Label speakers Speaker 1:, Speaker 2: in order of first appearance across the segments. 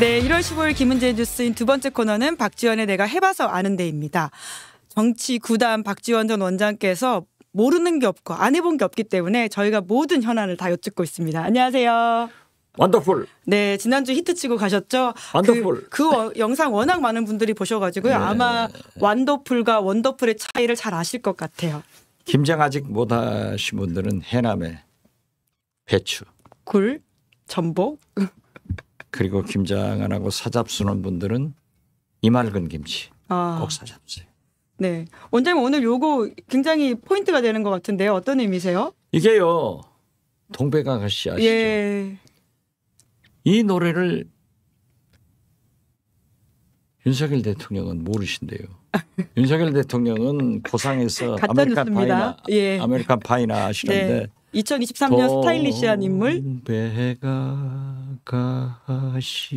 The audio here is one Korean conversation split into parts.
Speaker 1: 네, 1월 15일 김은재 뉴스인 두 번째 코너는 박지원의 내가 해봐서 아는 데입니다. 정치 구단 박지원 전 원장께서 모르는 게 없고 안 해본 게 없기 때문에 저희가 모든 현안을 다 여쭙고 있습니다. 안녕하세요. 완더풀. 네, 지난주 히트치고 가셨죠? 완더풀. 그, 그 어, 영상 워낙 많은 분들이 보셔가지고요. 네. 아마 완더풀과 원더풀의 차이를 잘 아실 것 같아요.
Speaker 2: 김장 아직 못 하신 분들은 해남에 배추, 굴, 전복, 그리고 김장 안 하고 사잡수는 분들은 이맑은 김치 아. 꼭 사잡수요.
Speaker 1: 네. 원장님 오늘 요거 굉장히 포인트가 되는 것 같은데요. 어떤 의미세요?
Speaker 2: 이게요. 동백 아씨 아시죠?
Speaker 1: 예. 이 노래를
Speaker 2: 윤석열 대통령은 모르신대요. 윤석열 대통령은 고상에서 아메리칸 파이나 예. 아메리칸 파이나 하시는데 네.
Speaker 1: 2023년 스타일리시한 인물.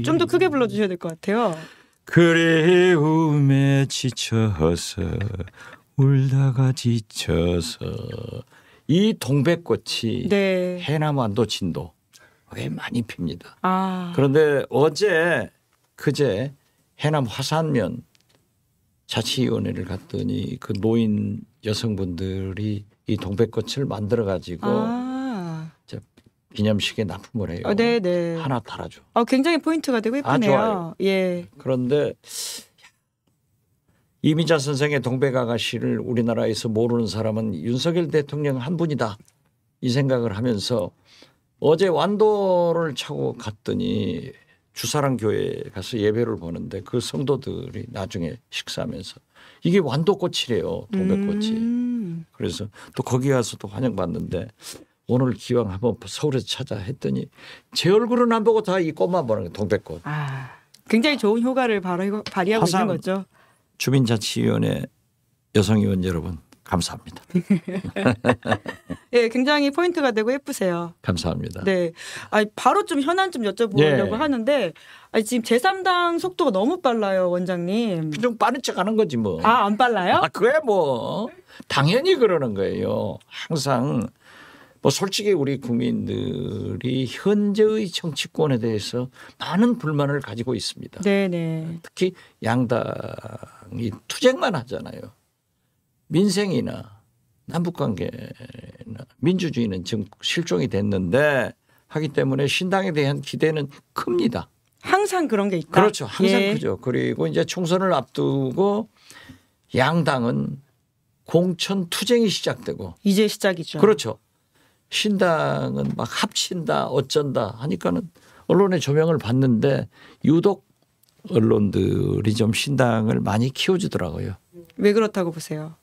Speaker 1: 좀 더 크게 불러주셔야 될 것 같아요.
Speaker 2: 그리움에 지쳐서 울다가 지쳐서 이 동백꽃이 네. 해남 안도 진도 왜 많이 핍니다. 아. 그런데 어제 그제 해남 화산면 자치위원회를 갔더니 그 노인 여성분들이 이 동백꽃을 만들어 가지고 아. 기념식에 납품을 해요. 어, 네네. 네. 하나 달아줘.
Speaker 1: 어, 굉장히 포인트가 되고 아, 예쁘네요. 아, 예.
Speaker 2: 그런데 이미자 선생의 동백아가씨를 우리나라에서 모르는 사람은 윤석열 대통령 한 분이다 이 생각을 하면서 어제 완도를 차고 갔더니 주사랑 교회에 가서 예배를 보는데 그 성도들이 나중에 식사하면서 이게 완도꽃이래요. 동백꽃이.
Speaker 1: 음.
Speaker 2: 그래서 또 거기 가서 또 환영받는데 오늘 기왕 한번 서울에서 찾아 했더니 제 얼굴은 안 보고 다 이 꽃만 보는 게 동백꽃.
Speaker 1: 아, 굉장히 좋은 효과를 발휘하고 있는 거죠.
Speaker 2: 주민자치위원회 여성위원 여러분 감사합니다.
Speaker 1: 예, 네, 굉장히 포인트가 되고 예쁘세요.
Speaker 2: 감사합니다.
Speaker 1: 네. 아, 바로 좀 현안 좀 여쭤보려고 네. 하는데 아니, 지금 제3당 속도가 너무 빨라요, 원장님. 좀 빠른 척 하는 거지 뭐. 아, 안 빨라요? 아, 그게 뭐
Speaker 2: 당연히 그러는 거예요. 항상 뭐 솔직히 우리 국민들이 현재의 정치권에 대해서 많은 불만을 가지고 있습니다.
Speaker 1: 네네.
Speaker 2: 특히 양당이 투쟁만 하잖아요. 민생이나 남북관계나 민주주의는 지금 실종이 됐는데 하기 때문에 신당에 대한 기대는 큽니다.
Speaker 1: 항상 그런 게 있다. 그렇죠. 항상 예. 크죠.
Speaker 2: 그리고 이제 총선을 앞두고 양당은 공천 투쟁이 시작되고 이제 시작이죠. 그렇죠. 신당은 막 합친다 어쩐다 하니까는 언론의 조명을 받는데 유독 언론들이 좀 신당을 많이 키워주더라고요.
Speaker 1: 왜 그렇다고 보세요?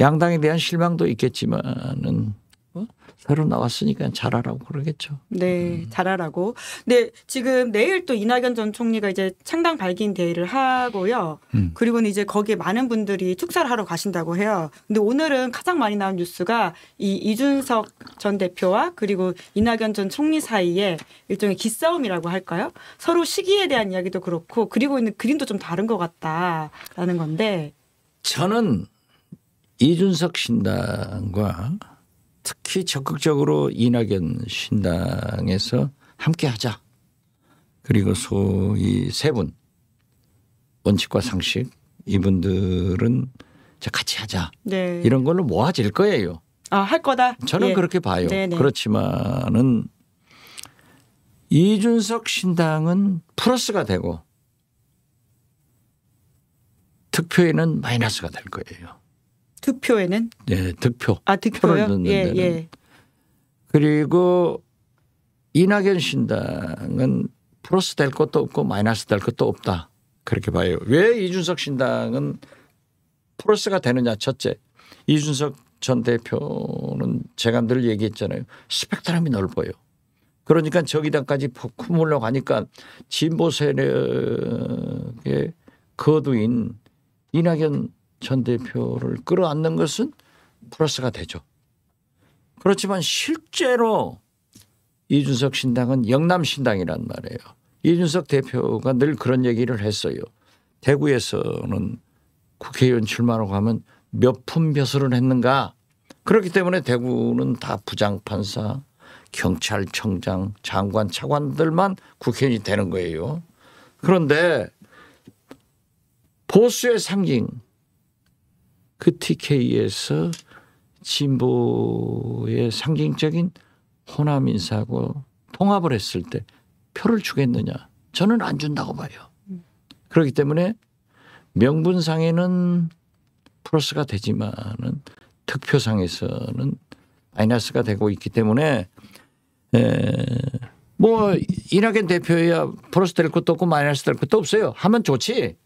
Speaker 2: 양당에 대한 실망도 있겠지만은 뭐 새로 나왔으니까 잘하라고 그러겠죠.
Speaker 1: 네, 음. 잘하라고. 근 네, 지금 내일 또 이낙연 전 총리가 이제 창당 발기인 대회를 하고요. 음. 그리고는 이제 거기에 많은 분들이 축사를 하러 가신다고 해요. 근데 오늘은 가장 많이 나온 뉴스가 이 이준석 전 대표와 그리고 이낙연 전 총리 사이에 일종의 기싸움이라고 할까요? 서로 시기에 대한 이야기도 그렇고 그리고 있는 그림도 좀 다른 것 같다라는 건데 저는
Speaker 2: 이준석 신당과 특히 적극적으로 이낙연 신당에서 함께 하자. 그리고 소위 세 분 원칙과 상식 이분들은 같이 하자. 네. 이런 걸로 모아질 거예요.
Speaker 1: 아, 할 거다. 저는 예. 그렇게 봐요. 네네. 네.
Speaker 2: 그렇지만은 이준석 신당은 플러스가 되고 득표에는 마이너스가 될 거예요.
Speaker 1: 득표에는?
Speaker 2: 예, 득표. 아, 득표요? 를 예, 예. 그리고 이낙연 신당은 플러스 될 것도 없고 마이너스 될 것도 없다. 그렇게 봐요. 왜 이준석 신당은 플러스가 되느냐 첫째 이준석 전 대표는 제가 늘 얘기했잖아요. 스펙트럼이 넓어요. 그러니까 저기다까지 폭물러 가니까 진보 세력의 거두인 이낙연 전 대표를 끌어안는 것은 플러스가 되죠. 그렇지만 실제로 이준석 신당은 영남 신당이란 말이에요. 이준석 대표가 늘 그런 얘기를 했어요. 대구에서는 국회의원 출마로 가면 몇푼 벼슬을 했는가. 그렇기 때문에 대구는 다 부장판사, 경찰청장, 장관, 차관들만 국회의원이 되는 거예요. 그런데 보수의 상징 그 TK에서 진보의 상징적인 호남 인사하고 통합을 했을 때 표를 주겠느냐? 저는 안 준다고 봐요. 그렇기 때문에 명분상에는 플러스가 되지만은 득표상에서는 마이너스가 되고 있기 때문에 에, 뭐 이낙연 대표야 플러스 될 것도 없고 마이너스 될 것도 없어요. 하면 좋지.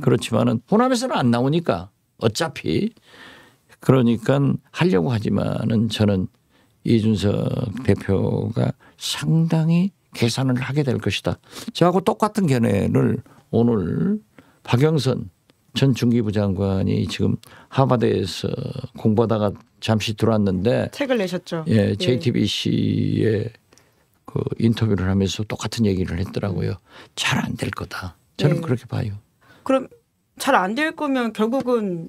Speaker 2: 그렇지만은 호남에서는 안 나오니까 어차피 그러니까 하려고 하지만은 저는 이준석 대표가 상당히 계산을 하게 될 것이다. 저하고 똑같은 견해를 오늘 박영선 전 중기부 장관이 지금 하버드에서 공부하다가 잠시 들어왔는데
Speaker 1: 책을 내셨죠. 예,
Speaker 2: JTBC에 예. 그 인터뷰를 하면서 똑같은 얘기를 했더라고요. 잘 안 될 거다. 저는 네. 그렇게 봐요.
Speaker 1: 그럼 잘안될 거면 결국은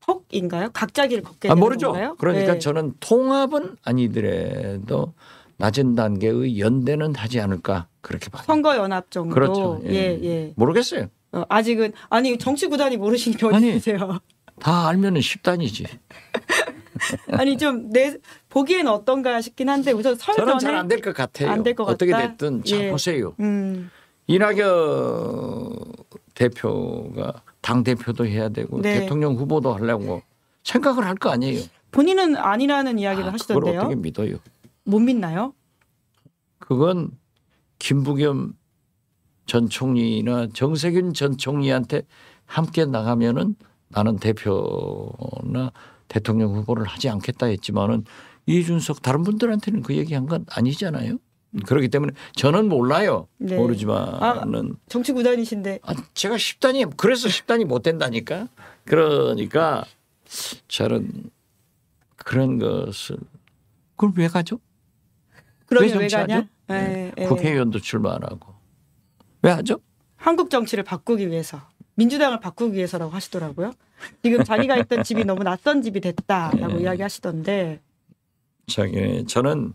Speaker 1: 턱인가요? 각자기 걷게 아, 되는 모르죠. 건가요? 그러니까 네. 저는 통합은
Speaker 2: 아니더라도 낮은 단계의 연대는 하지 않을까 그렇게
Speaker 1: 봐요. 선거 연합 정도. 그렇죠. 예, 예. 예. 모르겠어요. 어, 아직은 아니 정치 구단이 모르시는 어디세요?
Speaker 2: 다 알면은 1단이지
Speaker 1: 아니 좀 내 보기엔 어떤가 싶긴 한데 우선 설전은 잘안 될 것 같아요. 안될것 같다. 어떻게 됐든 자 예. 보세요. 음.
Speaker 2: 이낙연 대표가 당 대표도 해야 되고 네. 대통령 후보도 하려고 네.
Speaker 1: 생각을 할 거 아니에요. 본인은 아니라는 이야기를 아, 하시던데요. 그걸 어떻게 믿어요? 못 믿나요?
Speaker 2: 그건 김부겸 전 총리나 정세균 전 총리한테 함께 나가면은 나는 대표나 대통령 후보를 하지 않겠다 했지만은 이준석 다른 분들한테는 그 얘기한 건 아니잖아요. 그렇기 때문에 저는 몰라요. 네. 모르지만은 아,
Speaker 1: 정치 구단이신데 아,
Speaker 2: 제가 10단이 그래서 10단이 못 된다니까. 그러니까 저는 그런 것을
Speaker 1: 그럼 왜 가죠? 왜 정치하죠? 네. 예, 예. 국회의원도
Speaker 2: 출마 하고
Speaker 1: 왜 하죠? 한국 정치를 바꾸기 위해서 민주당을 바꾸기 위해서라고 하시더라고요. 지금 자기가 있던 집이 너무 낯선 집이 됐다라고 네. 이야기하시던데.
Speaker 2: 저기 저는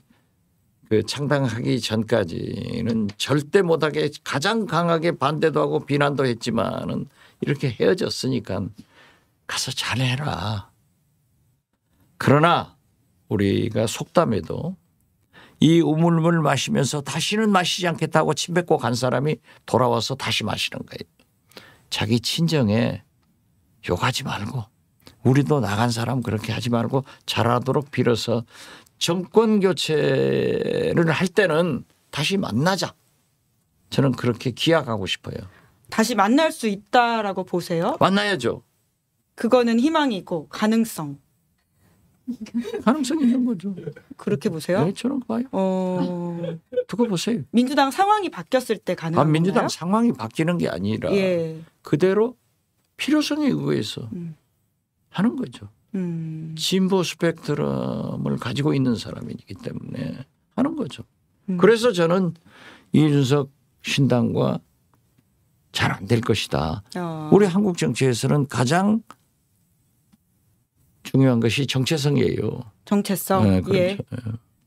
Speaker 2: 그 창당하기 전까지는 절대 못하게 가장 강하게 반대도 하고 비난도 했지만은 이렇게 헤어졌으니까 가서 잘해라. 그러나 우리가 속담에도 이 우물물 마시면서 다시는 마시지 않겠다고 침 뱉고 간 사람이 돌아와서 다시 마시는 거예요. 자기 친정에 욕하지 말고 우리도 나간 사람 그렇게 하지 말고 잘하도록 빌어서 정권 교체를 할 때는 다시 만나자. 저는 그렇게 기약하고 싶어요.
Speaker 1: 다시 만날 수 있다라고 보세요?
Speaker 2: 만나야죠.
Speaker 1: 그거는 희망이고 가능성. 가능성 있는 거죠. 그렇게 보세요? 네, 저는 봐요. 어... 두고 보세요. 민주당 상황이 바뀌었을 때 가능한 아, 민주당 건가요? 상황이
Speaker 2: 바뀌는 게 아니라 예. 그대로 필요성에 의해서 음. 하는 거죠. 음. 진보 스펙트럼을 가지고 있는 사람이기 때문에 하는 거죠. 음. 그래서 저는 이준석 신당과 잘 안 될 것이다. 어. 우리 한국 정치에서는 가장 중요한 것이 정체성이에요.
Speaker 1: 정체성. 네, 그렇죠. 예. 예.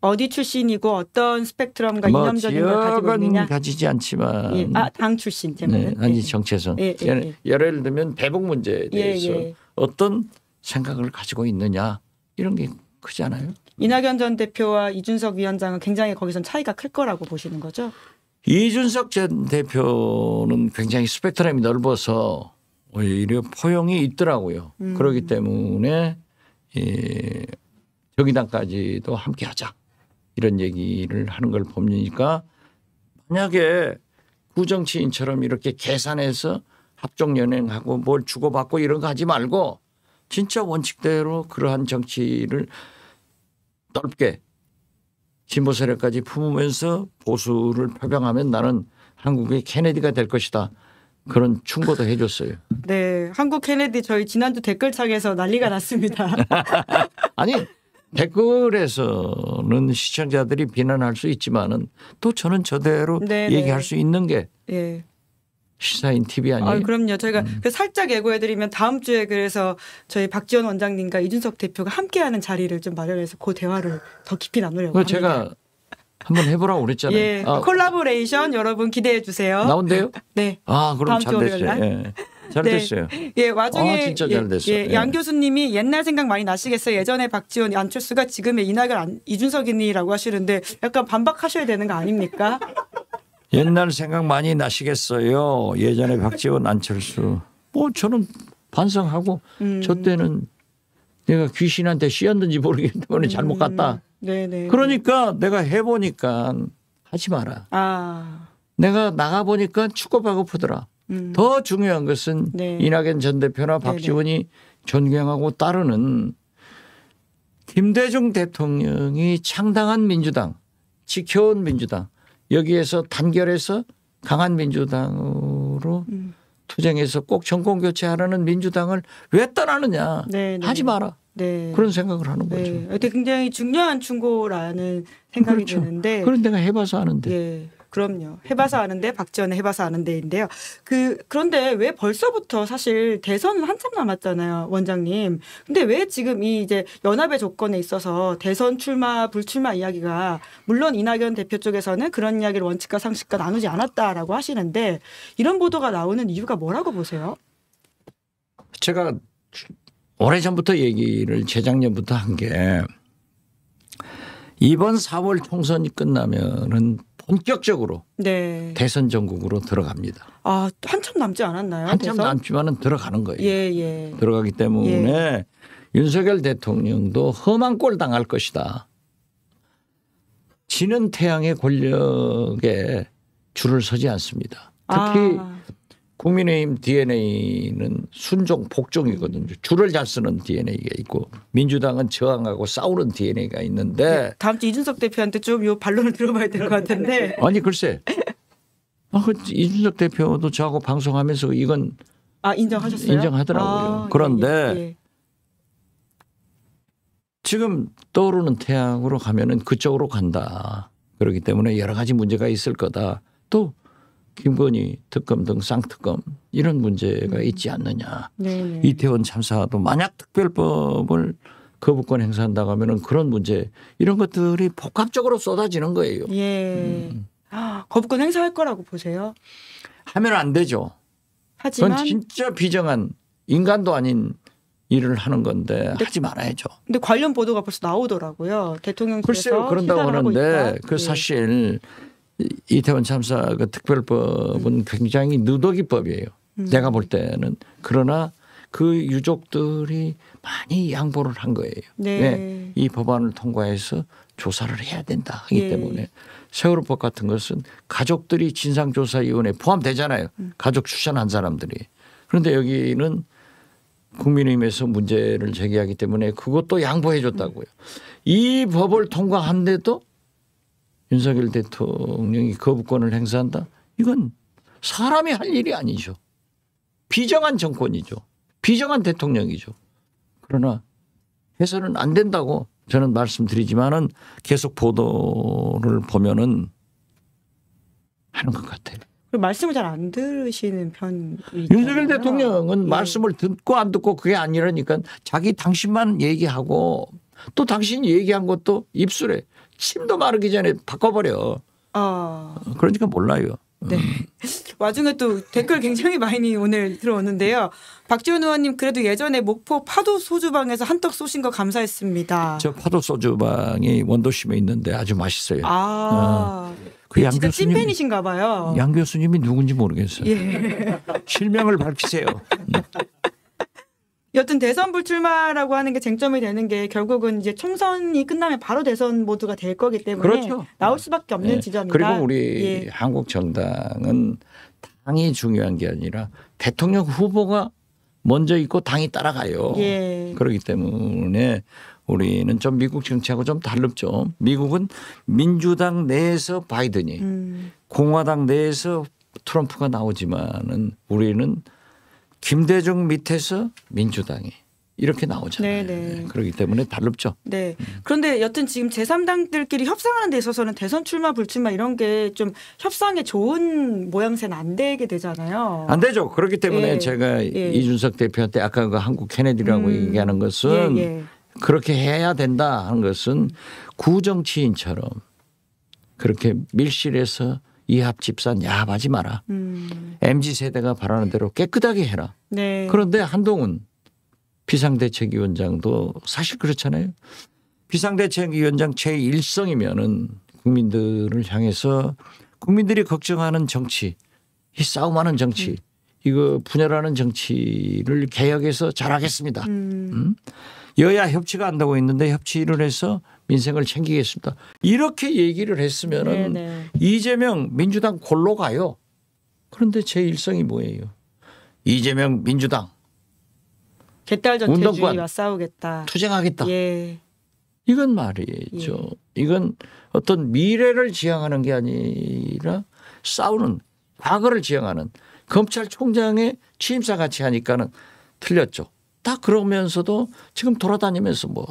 Speaker 1: 어디 출신이고 어떤 스펙트럼과 뭐 이념적인 걸 가지고 있느냐.
Speaker 2: 가지지 않지만 예. 아,
Speaker 1: 당 출신 때문에. 네, 아니 예.
Speaker 2: 정체성. 예, 예, 예를 예. 들면 배복 문제에 대해서 어떤 생각을 가지고 있느냐 이런 게 크지 않아요?
Speaker 1: 이낙연 전 대표와 이준석 위원장은 굉장히 거기선 차이가 클 거라고 보시는 거죠?
Speaker 2: 이준석 전 대표는 굉장히 스펙트럼이 넓어서 오히려 포용이 있더라고요. 음. 그러기 때문에 예, 정의당까지도 함께하자 이런 얘기를 하는 걸 보니까 만약에 구정치인처럼 이렇게 계산해서 합종연행하고 뭘 주고받고 이런 거 하지 말고 진짜 원칙대로 그러한 정치를 넓게 진보 세력까지 품으면서 보수를 표방하면 나는 한국의 케네디가 될 것이다. 그런 충고도 해줬어요.
Speaker 1: 네, 한국 케네디 저희 지난주 댓글창에서 난리가 났습니다.
Speaker 2: 아니 댓글에서는 시청자들이 비난할 수 있지만은 또 저는 저대로 네네. 네. 얘기할 수 있는 게 네. 시사인 TV 아니에요? 아,
Speaker 1: 그럼요. 저희가 음. 그 살짝 예고해드리면 다음 주에 그래서 저희 박지원 원장님과 이준석 대표가 함께하는 자리를 좀 마련해서 그 대화를 더 깊이 나누려고 합니다. 제가
Speaker 2: 한번 해보라고 그랬잖아요. 예, 아,
Speaker 1: 콜라보레이션 여러분 기대해 주세요. 나온대요? 네. 아 그럼 잘 됐어요. 예.
Speaker 2: 잘 네. 됐어요. 예, 와중에 아, 진짜 예, 잘 됐어요. 예, 예. 양
Speaker 1: 교수님이 옛날 생각 많이 나시겠어요. 예전에 박지원, 안철수가 지금의 이낙연, 이준석이니라고 하시는데 약간 반박하셔야 되는 거 아닙니까?
Speaker 2: 옛날 생각 많이 나시겠어요. 예전에 박지원 안철수. 뭐 저는 반성하고 음. 저 때는 내가 귀신한테 씌었는지 모르기 때문에 잘못 음. 갔다. 음. 그러니까 내가 해보니까 하지 마라.
Speaker 1: 아.
Speaker 2: 내가 나가보니까 축구배고프더라. 음. 더 중요한 것은 네. 이낙연 전 대표나 박지원이 네네. 존경하고 따르는 김대중 대통령이 창당한 민주당, 지켜온 민주당, 여기에서 단결해서 강한 민주당으로 음. 투쟁해서 꼭 정권 교체하라는 민주당을 왜 떠나느냐
Speaker 1: 네네. 네. 하지 마라 네.
Speaker 2: 그런 생각을 하는
Speaker 1: 네. 거죠. 굉장히 중요한 충고라는 생각이 그렇죠. 드는데 그런 내가 해봐서 아는데. 네. 그럼요. 해봐서 아는데 박지원의 해봐서 아는데인데요. 그 그런데 왜 벌써부터 사실 대선 한참 남았잖아요, 원장님. 근데 왜 지금 이 이제 연합의 조건에 있어서 대선 출마 불출마 이야기가 물론 이낙연 대표 쪽에서는 그런 이야기를 원칙과 상식과 나누지 않았다라고 하시는데 이런 보도가 나오는 이유가 뭐라고 보세요?
Speaker 2: 제가 오래전부터 얘기를 재작년부터 한 게 이번 4월 총선이 끝나면은 본격적으로 네. 대선 전국으로 들어갑니다.
Speaker 1: 아 한참 남지 않았나요? 한참 대선?
Speaker 2: 남지만은 들어가는 거예요. 예, 예. 들어가기 때문에 예. 윤석열 대통령도 험한 꼴 당할 것이다. 지는 태양의 권력에 줄을 서지 않습니다. 특히 아. 국민의힘 DNA는 순종 복종이거든요. 줄을 잘 쓰는 DNA가 있고 민주당은 저항하고 싸우는 DNA가 있는데 예, 다음 주 이준석 대표한테
Speaker 1: 좀요 반론을 들어봐야 될 것 같은데
Speaker 2: 아니 글쎄 아, 그 이준석 대표도 저하고 방송하면서 이건
Speaker 1: 아 인정하셨어요? 인정하더라고요. 아, 예, 그런데 예, 예.
Speaker 2: 지금 떠오르는 태양으로 가면은 그쪽으로 간다. 그렇기 때문에 여러 가지 문제가 있을 거다. 또 김건희 특검 등 쌍특검 이런 문제가 음. 있지 않느냐. 네네. 이태원 참사도 만약 특별법을 거부권 행사한다고 하면 그런 문제 이런 것들이 복합적으로 쏟아지는 거예요.
Speaker 1: 예. 음. 아, 거부권 행사할 거라고 보세요.
Speaker 2: 하면 안 되죠.
Speaker 1: 하지만 그건 진짜
Speaker 2: 비정한 인간도 아닌 일을 하는 건데 근데, 하지 말아야죠.
Speaker 1: 근데 관련 보도가 벌써 나오더라고요. 대통령께서 글쎄요 그런다고 하는데
Speaker 2: 그 예. 사실 네. 이태원 참사 그 특별법은 굉장히 누더기법이에요. 음. 내가 볼 때는 그러나 그 유족들이 많이 양보를 한 거예요. 네. 네. 이 법안을 통과해서 조사를 해야 된다 하기 네. 때문에 세월호법 같은 것은 가족들이 진상조사위원회에 포함되잖아요. 음. 가족 추천한 사람들이. 그런데 여기는 국민의힘에서 문제를 제기하기 때문에 그것도 양보해 줬다고요. 음. 이 법을 통과한데도 윤석열 대통령이 거부권을 행사한다? 이건 사람이 할 일이 아니죠. 비정한 정권이죠. 비정한 대통령이죠. 그러나 해서는 안 된다고 저는 말씀드리지만은 계속 보도를 보면은
Speaker 1: 하는 것 같아요. 말씀을 잘 안
Speaker 2: 들으시는 편이 윤석열 대통령은 네. 말씀을 듣고 안 듣고 그게 아니라니까 자기 당신만 얘기하고 또 당신이 얘기한 것도 입술에 심도 마르기 전에 바꿔버려. 어. 그러니까 몰라요. 음. 네.
Speaker 1: 와중에 또 댓글 굉장히 많이 오늘 들어오는데요. 박지원 의원님 그래도 예전에 목포 파도 소주방에서 한떡 쏘신 거 감사했습니다.
Speaker 2: 저 파도 소주방이 원도심에 있는데 아주 맛있어요. 아.
Speaker 1: 어. 그 진짜 찐팬이신가 봐요. 양
Speaker 2: 교수님이 누군지 모르겠어요. 예.
Speaker 1: 실명을 밝히세요. 음. 여튼 대선 불출마라고 하는 게 쟁점이 되는 게 결국은 이제 총선이 끝나면 바로 대선 모두가 될 거기 때문에 그렇죠. 나올 수밖에 없는 네. 지점이다. 그리고 우리 예.
Speaker 2: 한국 정당은 당이 중요한 게 아니라 대통령 후보가 먼저 있고 당이 따라가요. 예. 그렇기 때문에 우리는 좀 미국 정치하고 좀 다르죠. 미국은 민주당 내에서 바이든이 음. 공화당 내에서 트럼프가 나오지만은 우리는 김대중 밑에서 민주당이 이렇게
Speaker 1: 나오잖아요. 네네.
Speaker 2: 그렇기 때문에 다릅죠.
Speaker 1: 네. 음. 그런데 여튼 지금 제3당들끼리 협상하는 데 있어서는 대선 출마 불출마 이런 게 좀 협상에 좋은 모양새는 안 되게 되잖아요. 안
Speaker 2: 되죠. 그렇기 때문에 예. 제가 예. 이준석 대표한테 아까 그 한국 케네디라고 음. 얘기하는 것은 예. 예. 그렇게 해야 된다 하는 것은 구정치인처럼 그렇게 밀실에서 이합 집산 야합하지 마라.
Speaker 1: 음.
Speaker 2: MZ 세대가 바라는 대로 깨끗하게 해라. 네. 그런데 한동훈 비상대책위원장도 사실 그렇잖아요. 비상대책위원장 최일성이면은 국민들을 향해서 국민들이 걱정하는 정치, 이 싸움하는 정치, 음. 이거 분열하는 정치를 개혁해서 잘하겠습니다. 음. 음? 여야 협치가 안되고있는데 협치를 해서 민생을 챙기겠습니다. 이렇게 얘기를 했으면은 네네. 네. 이재명 민주당 골로 가요. 그런데 제 일성이 뭐예요? 이재명 민주당
Speaker 1: 개딸전태주의와 싸우겠다.
Speaker 2: 투쟁하겠다. 예. 이건 말이죠. 예. 이건 어떤 미래를 지향하는 게 아니라 싸우는 과거를 지향하는 검찰총장의 취임사 같이 하니까는 틀렸죠. 딱 그러면서도 지금 돌아다니면서 뭐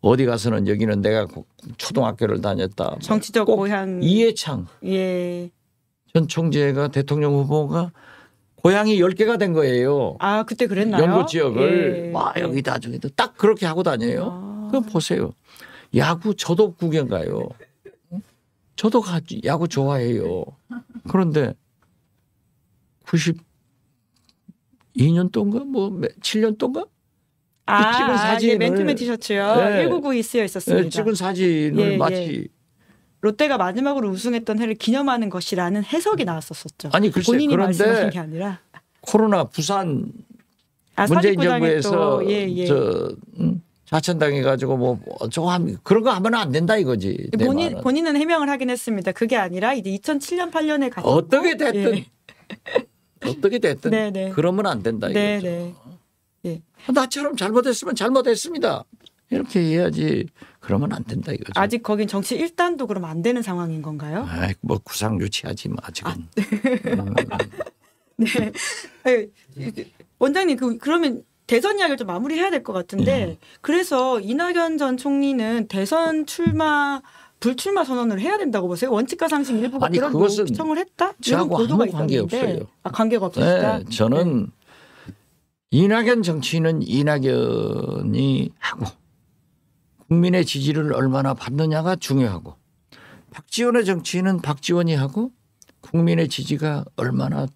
Speaker 2: 어디 가서는 여기는 내가 초등학교를 다녔다. 정치적 고향. 이해창. 예. 전 총재가 대통령 후보가 고향이 10개가 된 거예요.
Speaker 1: 아, 그때 그랬나요? 연고 지역을 예. 와,
Speaker 2: 여기다 저기다 딱 그렇게 하고 다녀요. 아. 그럼 보세요. 야구 저도 구경 가요. 저도 가, 야구 좋아해요. 그런데 92년 동가 뭐 7년 동가 아, 찍은 예, 예. 예, 사진을 예, 맨투맨 티셔츠요. 1992 쓰여 있었습니다. 네, 찍은 사진을 예, 마치
Speaker 1: 롯데가 마지막으로 우승했던 해를 기념하는 것이라는 해석이 나왔었었죠. 아니 글쎄 본인이 말씀하신 게 아니라
Speaker 2: 코로나 부산
Speaker 1: 아, 문재인 정부에서 또, 예, 예. 저
Speaker 2: 음, 천당해 가지고 뭐저 그런 거 하면 안 된다 이거지. 본인
Speaker 1: 본인은 해명을 하긴 했습니다. 그게 아니라 이제 2007년 8년에 가 어떻게 됐든 예. 어떻게 됐든
Speaker 2: 그러면 안 된다
Speaker 1: 네, 이거죠. 네네. 예. 아, 나처럼 잘못했으면 잘못했습니다.
Speaker 2: 이렇게 해야지 그러면 안 된다 이거죠.
Speaker 1: 아직 거긴 정치 일단도 그럼 안 되는 상황인 건가요?
Speaker 2: 아이, 뭐 구상유치하지 마 지금. 아, 네.
Speaker 1: 네. 원장님 그, 그러면 대선 이야기를 좀 마무리해야 될 것 같은데 음. 그래서 이낙연 전 총리는 대선 출마 불출마 선언을 해야 된다고 보세요? 원칙과 상식 일부가 아니, 그런 그 청을 했다? 저하고 아무 관계 없어요. 아, 관계가 네, 없으시다. 네,
Speaker 2: 저는 네. 이낙연 정치인은 이낙연이 하고 국민의 지지를 얼마나 받느냐가 중요하고 박지원의 정치인은 박지원이 하고 국민의 지지가 얼마나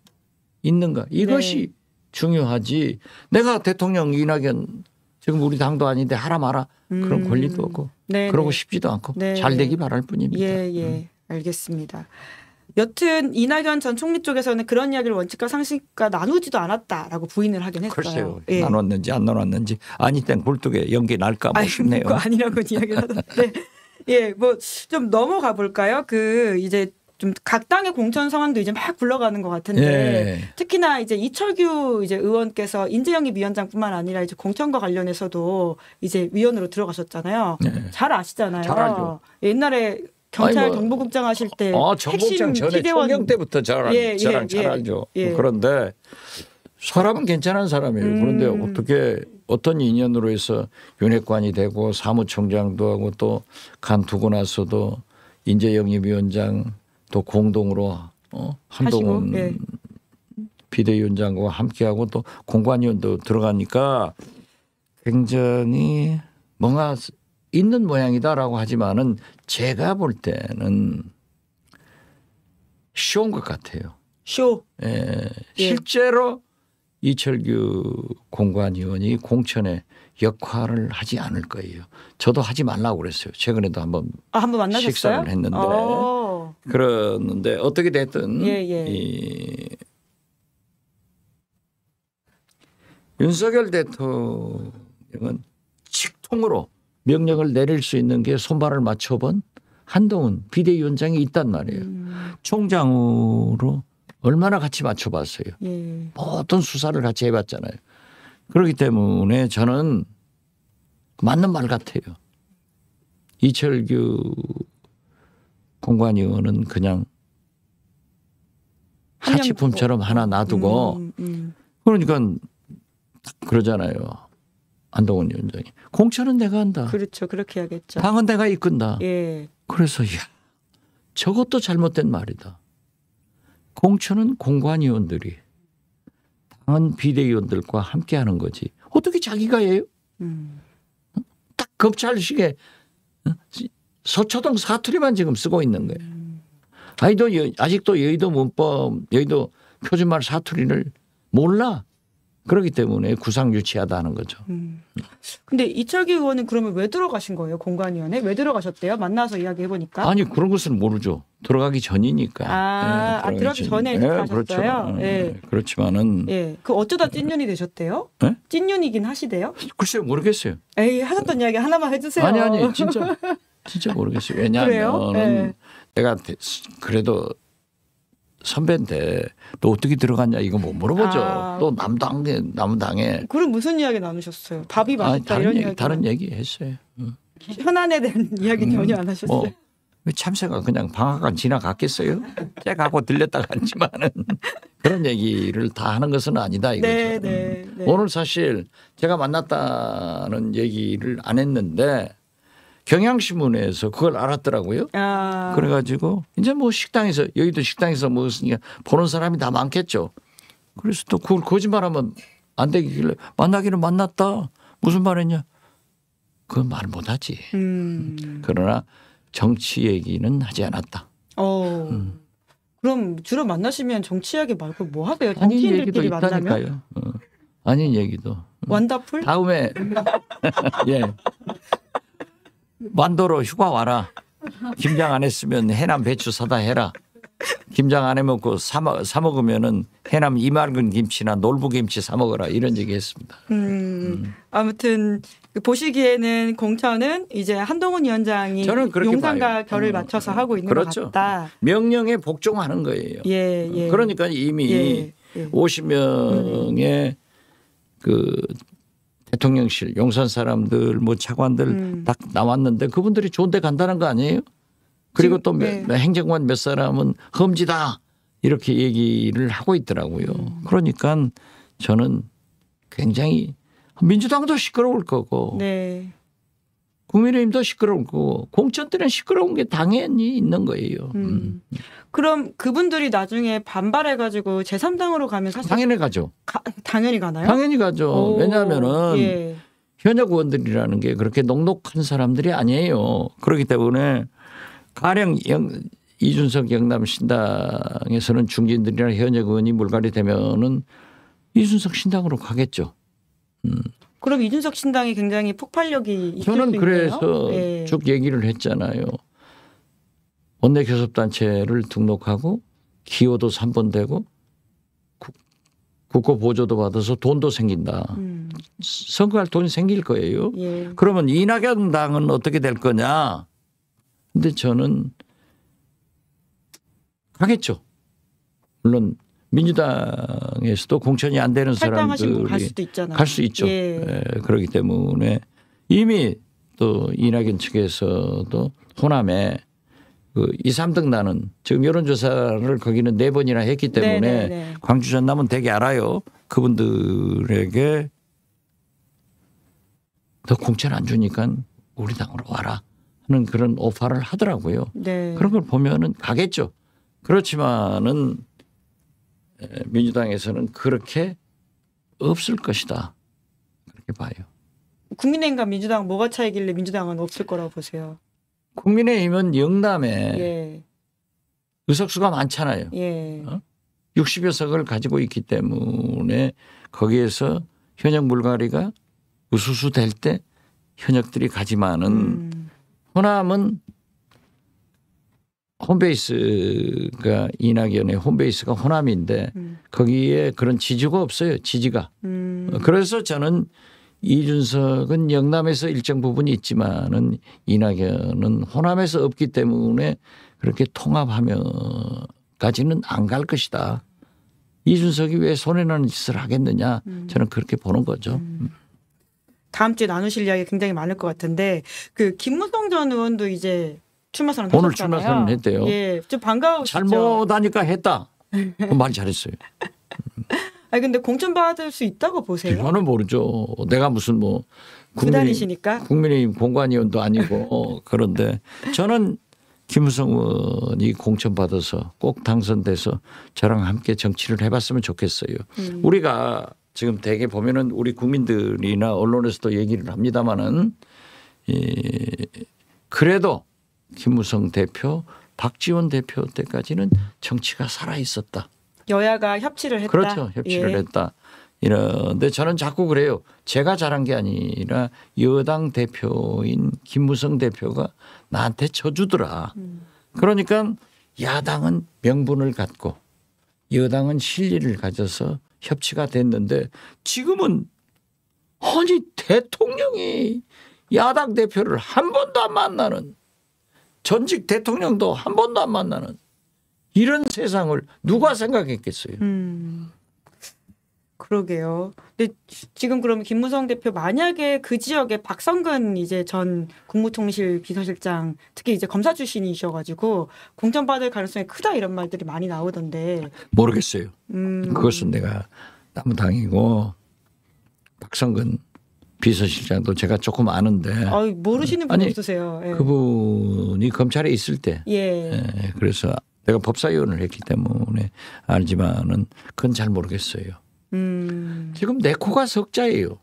Speaker 2: 있는가 이것이 네. 중요하지 내가 대통령 이낙연 지금 우리 당도 아닌데 하라 마라 그런 음. 권리도 없고 네네. 그러고 네. 싶지도 않고 네네. 잘 네. 되기 바랄 뿐입니다.
Speaker 1: 예, 예. 음. 알겠습니다. 여튼 이낙연 전 총리 쪽에서는 그런 이야기를 원칙과 상식과 나누지도 않았다라고 부인을 하긴 했어요. 글쎄요. 예.
Speaker 2: 나눴는지 안 나눴는지 아니땐 굴뚝에 연기 날까 뭐 싶네요. 아, 아니라고
Speaker 1: 이야기를 하던데 예, 뭐 좀 넘어가 볼까요? 그 이제 좀각 당의 공천 상황도 이제 막 굴러가는 것 같은데 예. 특히나 이제 이철규 이제 의원께서 인재영입 위원장뿐만 아니라 이제 공천과 관련해서도 이제 위원으로 들어가셨잖아요. 예. 잘 아시잖아요. 잘 옛날에 경찰 뭐, 정보국장 하실 때 아, 정보국장 전에 피대경
Speaker 2: 때부터 잘, 예, 저랑 예, 잘 예, 예, 알죠. 뭐 예. 그런데 사람은 괜찮은 사람이에요. 음. 그런데 어떻게 어떤 인연으로 해서 윤핵관이 되고 사무총장도 하고 또 간 두고 나서도 인재영입위원장 도 공동으로 어, 한동훈 예. 비대위원장과 함께하고 또 공관위원도 들어가니까 굉장히 뭔가 있는 모양이다라고 하지만은 제가 볼 때는 쇼인 것 같아요. 쇼. 예. 예.
Speaker 1: 실제로
Speaker 2: 이철규 공관위원이 공천에 역할을 하지 않을 거예요. 저도 하지 말라고 그랬어요. 최근에도 한번
Speaker 1: 아, 한번 만나셨어요? 식사를 했는데 오. 어.
Speaker 2: 그러는데 어떻게 됐든 예, 예. 이 윤석열 대통령은 직통으로 명령을 내릴 수 있는 게 손발을 맞춰본 한동훈 비대위원장이 있단 말이에요. 음. 총장으로 얼마나 같이 맞춰봤어요. 예. 모든 수사를 같이 해봤잖아요. 그렇기 때문에 저는 맞는 말 같아요. 이철규 공관위원은 그냥 사치품처럼 하나 놔두고 음, 음. 음. 그러니까 그러잖아요. 안동훈 위원장이. 공천은 내가 한다.
Speaker 1: 그렇죠. 그렇게 하겠죠. 당은
Speaker 2: 내가 이끈다. 예. 그래서 야 저것도 잘못된 말이다. 공천은 공관위원들이 당은 비대위원들과 함께 하는 거지. 어떻게 자기가 해요? 음. 딱 검찰식에 서초동 사투리만 지금 쓰고 있는 거예요. 음. 아직도, 여의도 문법, 여의도 표준말 사투리를 몰라. 그렇기 때문에 구상 유치하다는 거죠.
Speaker 1: 음. 근데 이철기 의원은 그러면 왜 들어가신 거예요? 공관위원회 왜 들어가셨대요? 만나서 이야기해 보니까 아니
Speaker 2: 그런 것은 모르죠. 들어가기 전이니까. 아, 네, 아, 들어가기, 아, 전에 들어가셨어요. 네, 그렇죠. 음, 예. 네. 그렇지만은
Speaker 1: 예, 그 어쩌다 네. 찐윤이 되셨대요? 네? 찐윤이긴 하시대요?
Speaker 2: 글쎄요 모르겠어요.
Speaker 1: 에이 하셨던 이야기 하나만 해주세요. 아니 아니 진짜
Speaker 2: 진짜 모르겠어요. 왜냐하면 네. 내가 그래도 선배인데 너 어떻게 들어갔냐 이거 못 물어보죠. 아. 또 남당에 남당에.
Speaker 1: 그럼 무슨 이야기 나누셨어요? 밥이 맛있다 아니, 다른 얘기, 다른
Speaker 2: 얘기 했어요. 응.
Speaker 1: 현안에 대한 음. 이야기 전혀 음, 안 하셨어요. 뭐.
Speaker 2: 참새가 그냥 방학간 지나갔겠어요? 제가 고 들렸다가 지만은 그런 얘기를 다 하는 것은 아니다 이거죠. 네, 음. 네, 네. 오늘 사실 제가 만났다는 얘기를 안 했는데 경향신문에서 그걸 알았더라고요.
Speaker 1: 아.
Speaker 2: 그래가지고 이제 뭐 식당에서 여의도 식당에서 먹었으니까 보는 사람이 다 많겠죠. 그래서 또 그걸 거짓말하면 안 되길래 만나기는 만났다. 무슨 말했냐? 그건 말 못하지.
Speaker 1: 음.
Speaker 2: 그러나 정치 얘기는 하지 않았다.
Speaker 1: 어. 음. 그럼 주로 만나시면 정치 이야기 말고 뭐 하세요? 정치인들끼리 만나면?
Speaker 2: 어. 아닌 얘기도.
Speaker 1: 완다풀? 다음에
Speaker 2: 예. 만도로 휴가 와라. 김장 안 했으면 해남 배추 사다 해라. 김장 안 해먹고 사, 사 먹으면은 해남 이맑은 김치나 놀부김치 사 먹어라 이런 얘기했습니다.
Speaker 1: 음, 음. 아무튼 그 보시기에는 공천은 이제 한동훈 위원장이 용산과 봐요. 결을 음, 맞춰서 하고 있는 그렇죠. 것 같다.
Speaker 2: 명령에 복종하는 거예요.
Speaker 1: 예, 어, 예.
Speaker 2: 그러니까 이미 예, 예. 50명의 그 대통령실 용산 사람들 뭐 차관들 음. 딱 나왔는데 그분들이 좋은데 간다는 거 아니에요? 그리고 또 네. 몇, 행정관 몇 사람은 험지다 이렇게 얘기를 하고 있더라고요. 음. 그러니까 저는 굉장히 민주당도 시끄러울 거고 네. 국민의힘도 시끄러운 거고 공천 들은 시끄러운 게 당연히 있는 거예요. 음. 음. 그럼
Speaker 1: 그분들이 나중에 반발해가지고 제3당으로 가면 사실 당연히 가죠. 가, 당연히 가나요? 당연히 가죠. 왜냐하면 예.
Speaker 2: 현역 의원들이라는 게 그렇게 녹록한 사람들이 아니에요. 그렇기 때문에 가령 영, 이준석 영남 신당에서는 중진들이나 현역 의원이 물갈이 되면은 이준석 신당으로 가겠죠.
Speaker 1: 음. 그럼 이준석 신당이 굉장히 폭발력이 저는 그래서 네. 쭉
Speaker 2: 얘기를 했잖아요. 원내 교섭단체를 등록하고 기호도 3번 되고 국고 보조도 받아서 돈도 생긴다. 음. 선거할 돈이 생길 거예요. 예. 그러면 이낙연 당은 어떻게 될 거냐? 근데 저는 가겠죠. 물론 민주당에서도 공천이 안 되는 사람들이
Speaker 1: 갈 수 있죠. 예.
Speaker 2: 예. 그렇기 때문에 이미 또 이낙연 측에서도 호남에 그 2, 3등 나는 지금 여론조사를 거기는 네 번이나 했기 때문에 네네네. 네, 네. 광주 전남은 되게 알아요. 그분들에게 더 공천 안 주니까 우리 당으로 와라 하는 그런 오파를 하더라고요. 네. 그런 걸 보면은 가겠죠. 그렇지만은 민주당에서는 그렇게 없을 것이다. 그렇게 봐요.
Speaker 1: 국민의힘과 민주당 뭐가 차이길래 민주당은 없을 거라고 보세요?
Speaker 2: 국민의힘은 영남에 예. 의석수가 많잖아요.
Speaker 1: 예. 어?
Speaker 2: 60여석을 가지고 있기 때문에 거기에서 현역 물갈이가 우수수 될 때 현역들이 가지만은 음. 호남은 홈베이스가 이낙연의 홈베이스가 호남인데 음. 거기에 그런 지지가 없어요. 지지가. 음. 그래서 저는 이준석은 영남에서 일정 부분 이 있지만은 이낙연은 호남에서 없기 때문에 그렇게 통합하면까지는 안 갈 것이다. 이준석이 왜 손해나는 짓을 하겠느냐 음. 저는 그렇게 보는 거죠. 음. 음.
Speaker 1: 다음 주에 나누실 이야기 굉장히 많을 것 같은데 그 김무성 전 의원도 이제 출마 선언 오늘 출마 선언했대요. 예, 좀 반가우시죠. 잘못하니까 했다. 그
Speaker 2: 말 잘했어요. 아 근데 공천 받을 수 있다고 보세요? 저는 모르죠. 내가 무슨 뭐 국민이시니까 국민의힘 공관위원도 아니고 그런데 저는 김우성 의원이 공천 받아서 꼭 당선돼서 저랑 함께 정치를 해봤으면 좋겠어요. 음. 우리가 지금 대개 보면은 우리 국민들이나 언론에서도 얘기를 합니다만은 그래도 김무성 대표, 박지원 대표 때까지는 정치가 살아 있었다.
Speaker 1: 여야가 협치를 했다. 그렇죠. 협치를 예.
Speaker 2: 했다. 이런데 저는 자꾸 그래요. 제가 잘한 게 아니라 여당 대표인 김무성 대표가 나한테 쳐주더라. 음. 그러니까 야당은 명분을 갖고 여당은 실리를 가져서 협치가 됐는데 지금은 아니 대통령이 야당 대표를 한 번도 안 만나는 전직 대통령도 한 번도 안 만나는 이런 세상을 누가 생각했겠어요.
Speaker 1: 음. 그러게요. 근데 지금 그럼 김무성 대표 만약에 그 지역에 박성근 이제 전 국무총실 비서실장 특히 이제 검사 출신이셔가지고 공천 받을 가능성이 크다 이런 말들이 많이 나오던데 모르겠어요. 음. 그것은
Speaker 2: 내가 남당이고 박성근 비서실장도 제가 조금 아는데. 아,
Speaker 1: 모르시는 분 아니, 없으세요. 예.
Speaker 2: 그분이 검찰에 있을 때.
Speaker 1: 예. 예.
Speaker 2: 그래서 내가 법사위원을 했기 때문에 알지만은 그건 잘 모르겠어요. 음. 지금 내 코가 석자예요.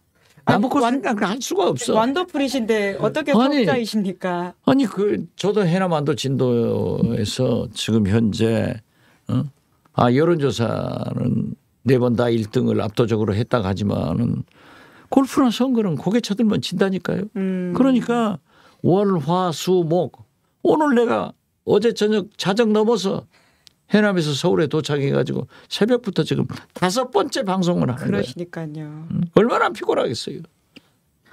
Speaker 2: 아무것도 생각을 할 수가 없어.
Speaker 1: 완더풀이신데 어떻게 석자이십니까? 아니,
Speaker 2: 아니 그 저도 해남안도 진도에서 지금 현재 어? 아 여론조사는 네 번다 1등을 압도적으로 했다 하지만은 골프나 선거는 고개 쳐들면 진다니까요. 음. 그러니까 월, 화, 수, 목. 오늘 내가 어제 저녁 자정 넘어서 해남에서 서울에 도착해 가지고 새벽부터 지금 다섯 번째 방송을 하는
Speaker 1: 그러시니까요. 거예요. 음, 응?
Speaker 2: 얼마나 피곤하겠어요.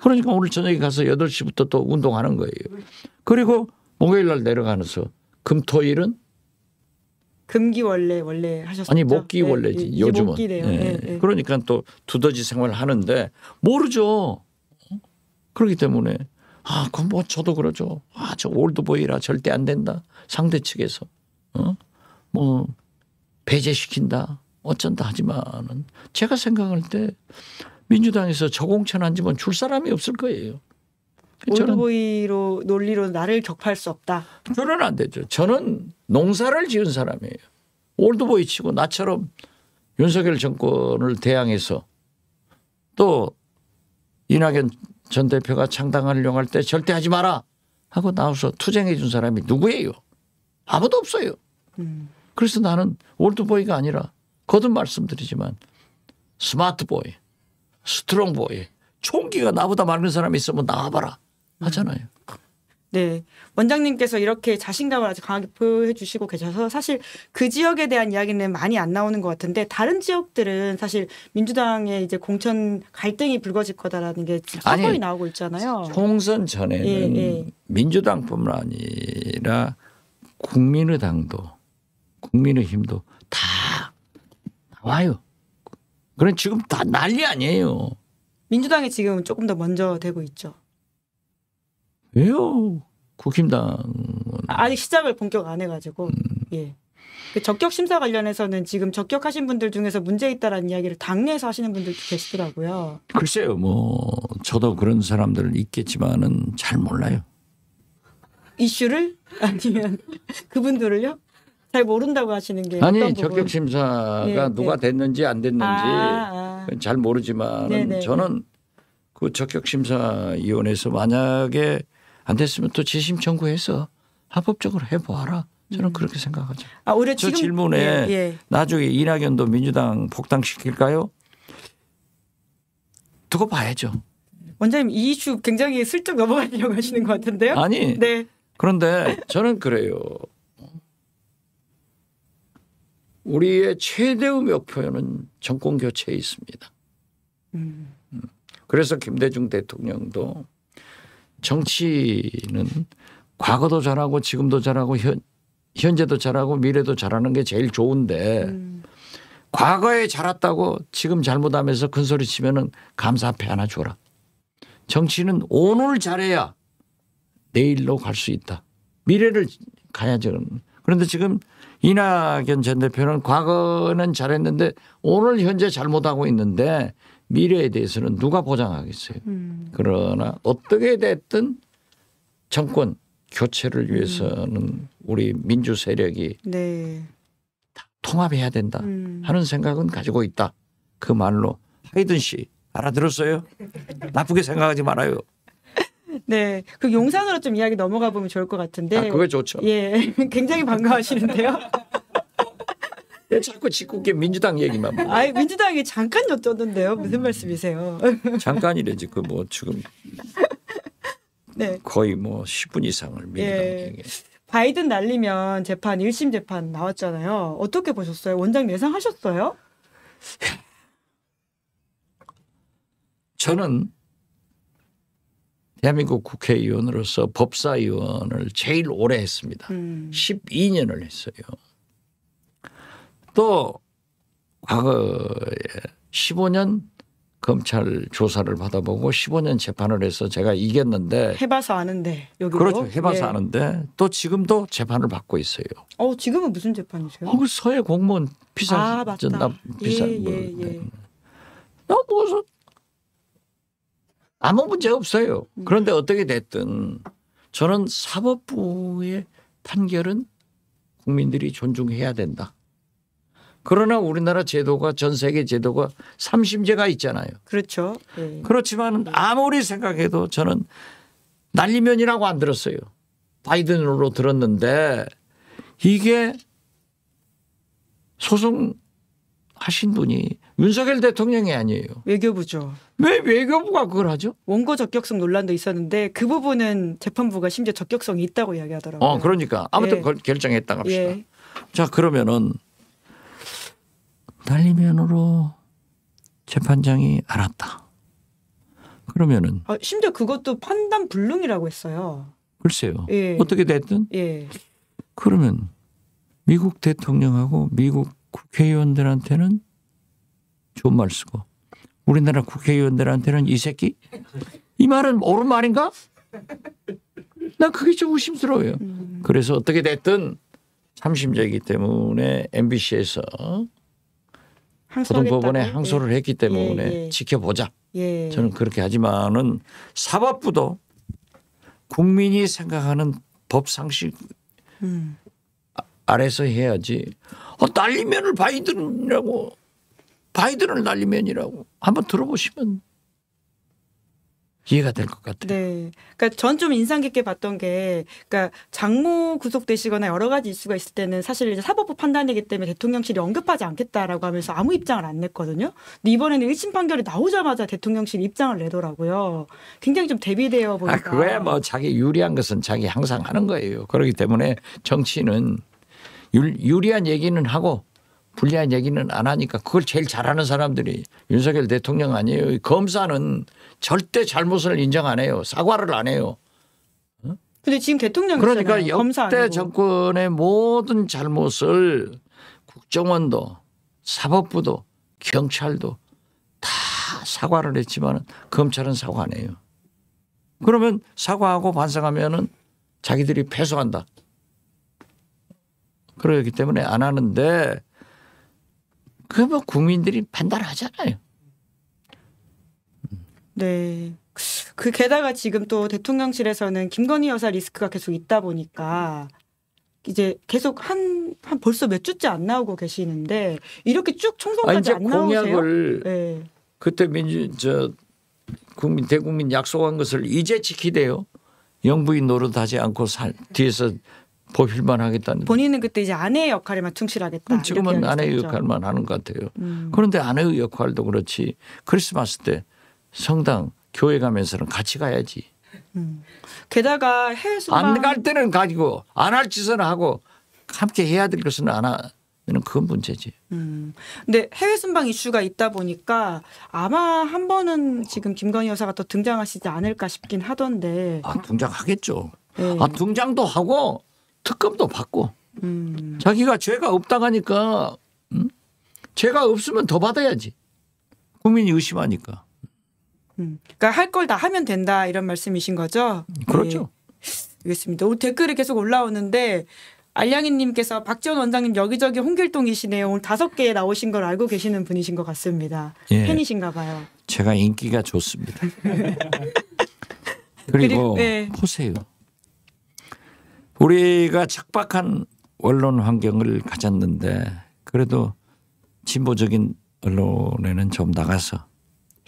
Speaker 2: 그러니까 오늘 저녁에 가서 여덟 시부터또 운동하는 거예요. 그리고 목요일 날 내려가면서 금토일은
Speaker 1: 금기 원래 원래 하셨죠. 아니 목기 예, 예, 원래지 예, 요즘은. 목기네요. 예. 예.
Speaker 2: 그러니까 또 두더지 생활 하는데 모르죠. 어? 그렇기 때문에 아 그럼 뭐 저도 그러죠. 아 저 올드보이라 절대 안 된다. 상대 측에서 어? 뭐 배제시킨다. 어쩐다 하지만은 제가 생각할 때 민주당에서 저공천 한지은줄 사람이 없을 거예요. 올드보이로 그렇죠. 논리로 나를 격파할 수 없다. 저는 안 되죠. 저는 농사를 지은 사람이에요. 올드보이 치고 나처럼 윤석열 정권을 대항해서 또 이낙연 전 대표가 창당을 이용할 때 절대 하지 마라 하고 나와서 투쟁해 준 사람이 누구예요? 아무도 없어요. 음. 그래서 나는 올드보이가 아니라 거듭 말씀드리지만 스마트보이, 스트롱보이, 총기가 나보다 맑은 사람이 있으면 나와봐라. 하잖아요.
Speaker 1: 네. 원장님께서 이렇게 자신감을 아주 강하게 보여 주시고 계셔서 사실 그 지역에 대한 이야기는 많이 안 나오는 것 같은데 다른 지역들은 사실 민주당의 이제 공천 갈등이 불거질 거다라는 게 서서히 나오고 있잖아요.
Speaker 2: 총선 예, 전에는 예, 예. 민주당뿐만 아니라 국민의 당도 국민의 힘도 다 나와요. 그럼 지금 다 난리 아니에요.
Speaker 1: 민주당이 지금 조금 더 먼저 되고 있죠.
Speaker 2: 왜요? 국힘당은
Speaker 1: 아직 시작을 본격 안 해가지고 음. 예. 그 적격 심사 관련해서는 지금 적격하신 분들 중에서 문제 있다라는 이야기를 당내에서 하시는 분들도 계시더라고요.
Speaker 2: 글쎄요, 뭐 저도 그런 사람들 있겠지만은 잘 몰라요.
Speaker 1: 이슈를 아니면 그분들을요? 잘 모른다고 하시는 게 아니 적격 심사가 네, 누가 네.
Speaker 2: 됐는지 안 됐는지 아, 아. 잘 모르지만 네, 네, 네. 저는 그 적격 심사 위원회에서 만약에 안 됐으면 또 재심 청구해서 합법적으로 해보아라. 저는 음. 그렇게 생각하죠. 아, 오히려 저 지금, 질문에 예, 예. 나중에 이낙연도 민주당
Speaker 1: 복당시킬까요? 두고 봐야죠. 원장님 이이 굉장히 슬쩍 넘어가려고 하시는 것 같은데요. 아니. 네.
Speaker 2: 그런데 저는 그래요. 우리의 최대의 목표는 정권 교체에 있습니다. 음. 음. 그래서 김대중 대통령도 정치는 과거도 잘하고 지금도 잘하고 현, 현재도 잘하고 미래도 잘하는 게 제일 좋은데 음. 과거에 잘했다고 지금 잘못하면서 큰 소리 치면은 감사 앞에 하나 줘라. 정치는 오늘 잘해야 내일로 갈 수 있다. 미래를 가야지 그런데 지금 이낙연 전 대표는 과거는 잘했는데 오늘 현재 잘못하고 있는데 미래에 대해서는 누가 보장하겠어요. 음. 그러나 어떻게 됐든 정권 교체를 위해서는 음. 우리 민주 세력이 네. 통합해야 된다 음. 하는 생각은 가지고 있다. 그 말로 하이든 씨 알아들었어요? 나쁘게 생각하지 말아요.
Speaker 1: 네, 그 용산으로 좀 이야기 넘어가 보면 좋을 것 같은데. 아, 그게 좋죠. 예, 굉장히 반가워하시는데요.
Speaker 2: 왜 자꾸 짓궂게 민주당 얘기만 물 아니
Speaker 1: 민주당이 잠깐 여쭤는데요 무슨 말씀이세요?
Speaker 2: 잠깐이래 지금 그 뭐 지금
Speaker 1: 네.
Speaker 2: 거의 뭐 10분 이상을
Speaker 1: 민주당 예. 바이든 날리면 재판 1심 재판 나왔잖아요. 어떻게 보셨어요? 원장 예상하셨어요?
Speaker 2: 저는 대한민국 국회의원으로서 법사위원을 제일 오래 했습니다. 음. 12년을 했어요. 또 과거에 15년 검찰 조사를 받아보고 15년 재판을 해서 제가 이겼는데
Speaker 1: 해봐서 아는데 여기 그렇죠 해봐서 예.
Speaker 2: 아는데 또 지금도 재판을 받고 있어요.
Speaker 1: 어 지금은 무슨 재판이세요? 어,
Speaker 2: 그 서해 공무원
Speaker 1: 피살 아, 전납 피살 예, 뭐. 예, 예. 무슨 아무 문제 없어요.
Speaker 2: 음. 그런데 어떻게 됐든 저는 사법부의 판결은 국민들이 존중해야 된다. 그러나 우리나라 제도가 전 세계 제도가 삼심제가 있잖아요. 그렇죠. 네. 그렇지만 아무리 생각해도 저는 날리면이라고 안 들었어요. 바이든으로 들었는데 이게 소송 하신 분이
Speaker 1: 윤석열 대통령이 아니에요. 외교부죠. 왜 외교부가 그걸 하죠? 원고 적격성 논란도 있었는데 그 부분은 재판부가 심지어 적격성이 있다고 이야기하더라고요. 어,
Speaker 2: 그러니까 아무튼 예. 결정했다 갑시다. 예. 자, 그러면은 달리면으로 재판장이 알았다. 그러면은
Speaker 1: 아, 심지어 그것도 판단 불능이라고 했어요.
Speaker 2: 글쎄요. 예. 어떻게 됐든 예. 그러면 미국 대통령하고 미국 국회의원들한테는 좋은 말 쓰고 우리나라 국회의원들한테는 이 새끼 이 말은 옳은 말인가? 난 그게 좀 의심스러워요. 음. 그래서 어떻게 됐든 참심제이기 때문에 MBC에서
Speaker 1: 고등법원에 예.
Speaker 2: 항소를 했기 때문에 예, 예. 지켜보자. 저는 그렇게 하지만은 사법부도 국민이 생각하는 법 상식 음. 아, 아래서 해야지. 어, 날리면을 바이든이라고 바이든을 날리면이라고 한번 들어보시면 이해가 될 것
Speaker 1: 같아요. 네. 그러니까 전 좀 인상 깊게 봤던 게 그러니까 장모 구속되시거나 여러 가지 이슈가 있을 때는 사실 이제 사법부 판단이기 때문에 대통령실이 언급하지 않겠다라고 하면서 아무 입장을 안 냈거든요. 근데 이번에는 1심 판결이 나오자마자 대통령실 입장을 내더라고요. 굉장히 좀 대비되어 보니까. 아,
Speaker 2: 그거야 뭐 자기 유리한 것은 자기 항상 하는 거예요. 그렇기 때문에 정치는 유리한 얘기는 하고 불리한 얘기는 안 하니까 그걸 제일 잘하는 사람들이 윤석열 대통령 아니에요. 검사는 절대 잘못을 인정 안 해요. 사과를 안 해요.
Speaker 1: 근데 지금 대통령 그러니까 역대 정권의
Speaker 2: 모든 잘못을 국정원도 사법부도 경찰도 다 사과를 했지만 검찰은 사과 안 해요. 그러면 사과하고 반성하면은 자기들이 패소한다. 그러기 때문에 안 하는데 그뭐 국민들이
Speaker 1: 판단하잖아요. 네. 그 게다가 지금 또 대통령실에서는 김건희 여사 리스크가 계속 있다 보니까 이제 계속 한, 한 벌써 몇 주째 안 나오고 계시는데 이렇게 쭉 아, 총선까지 아, 안 나오세요?
Speaker 2: 네. 그때 민주 저 국민 대국민 약속한 것을 이제 지키대요. 영부인 노릇하지 않고 살, 뒤에서 보필만 하겠다는.
Speaker 1: 본인은 그때 이제 아내의 역할에만 충실하겠다. 음, 지금은 아내의 역할만
Speaker 2: 하는 것 같아요. 음. 그런데 아내의 역할도 그렇지 크리스마스 때 성당 교회 가면서는 같이 가야지.
Speaker 1: 음. 게다가 해수방 안
Speaker 2: 갈 때는 가지고 안 할 짓은 하고 함께 해야 될 것은 안 하는 그건 문제지. 음.
Speaker 1: 근데 해외 순방 이슈가 있다 보니까 아마 한 번은 지금 김건희 여사가 또 등장하시지 않을까 싶긴 하던데. 아
Speaker 2: 등장하겠죠. 네. 아 등장도 하고 특검도 받고. 음. 자기가 죄가 없다가니까 음? 죄가 없으면 더 받아야지. 국민이 의심하니까.
Speaker 1: 음. 그러니까 할걸 다 하면 된다 이런 말씀이신 거죠? 음, 그렇죠. 네. 알겠습니다. 오늘 댓글이 계속 올라오는데 알량이님께서 박지원 원장님 여기저기 홍길동이시네요. 오늘 다섯 개 나오신 걸 알고 계시는 분이신 것 같습니다. 예. 팬이신가 봐요.
Speaker 2: 제가 인기가 좋습니다. 그리고 네. 보세요. 우리가 착박한 언론 환경을 가졌는데 그래도 진보적인 언론에는 좀 나가서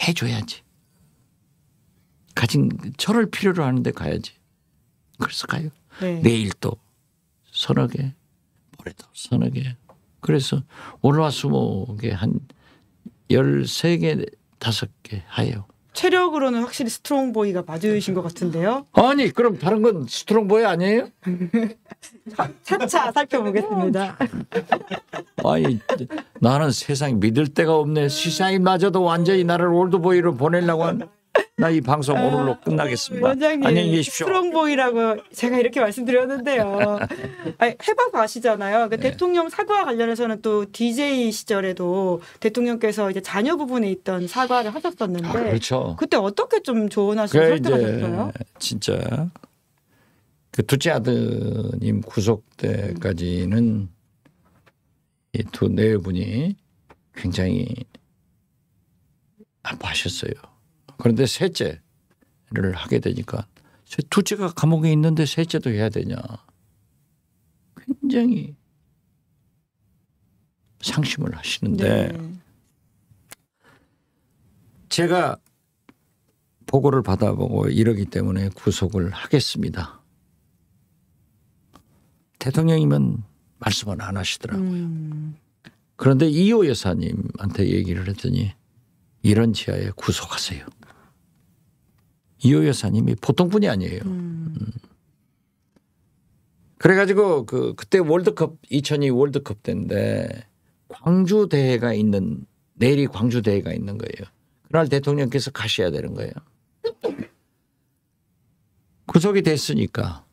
Speaker 2: 해줘야지. 가진 저를 필요로 하는데 가야지. 그래서 가요. 네. 내일 또 서너 개, 모레도 서너 개. 그래서 오늘와 수목에 한 13개, 5개 하요.
Speaker 1: 체력으로는 확실히 스트롱보이가 맞으신 것 같은데요. 아니 그럼 다른 건 스트롱보이 아니에요? 차차 살펴보겠습니다.
Speaker 2: 아니 나는 세상 믿을 데가 없네. 시사인마저도 완전히 나를 올드보이로 보내려고 한. 나이 방송 오늘로 아, 끝나겠습니다. 원장님, 안녕히 계십시오.
Speaker 1: 스트롱보이라고 제가 이렇게 말씀드렸는데요. 아니, 해방 과시잖아요. 그 네. 대통령 사과 관련해서는 또 DJ 시절에도 대통령께서 이제 자녀 부분에 있던 사과를 하셨었는데 아, 그렇죠. 그때 어떻게 좀 조언하시고 설득하셨어요?
Speaker 2: 진짜 그 둘째 아드님 구속 때까지는 이두네 분이 굉장히 아파셨어요 그런데 셋째를 하게 되니까 둘째가 감옥에 있는데 셋째도 해야 되냐. 굉장히 상심을 하시는데 네. 제가 보고를 받아보고 이러기 때문에 구속을 하겠습니다. 대통령이면 말씀은 안 하시더라고요.
Speaker 1: 음.
Speaker 2: 그런데 이호 여사님한테 얘기를 했더니 이런 지하에 구속하세요. 이호 여사님이 보통분이 아니에요. 음. 음. 그래가지고 그 그때 월드컵 2002 월드컵 때인데 광주 대회가 있는 내일이 광주 대회가 있는 거예요. 그날 대통령께서 가셔야 되는 거예요. 구속이 됐으니까